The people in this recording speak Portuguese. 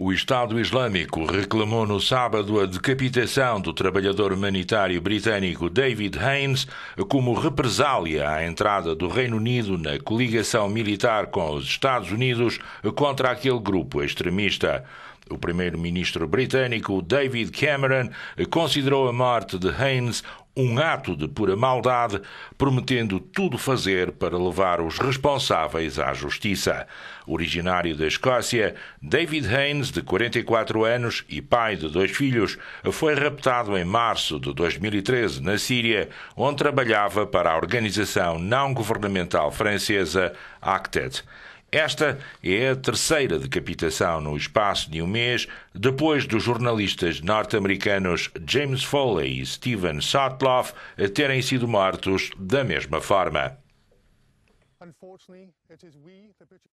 O Estado Islâmico reclamou no sábado a decapitação do trabalhador humanitário britânico David Haynes como represália à entrada do Reino Unido na coligação militar com os Estados Unidos contra aquele grupo extremista. O primeiro-ministro britânico David Cameron considerou a morte de Haynes um ato de pura maldade, prometendo tudo fazer para levar os responsáveis à justiça. Originário da Escócia, David Haynes, de 44 anos e pai de dois filhos, foi raptado em março de 2013 na Síria, onde trabalhava para a organização não governamental francesa ACTED. Esta é a terceira decapitação no espaço de um mês, depois dos jornalistas norte-americanos James Foley e Steven Sotloff terem sido mortos da mesma forma.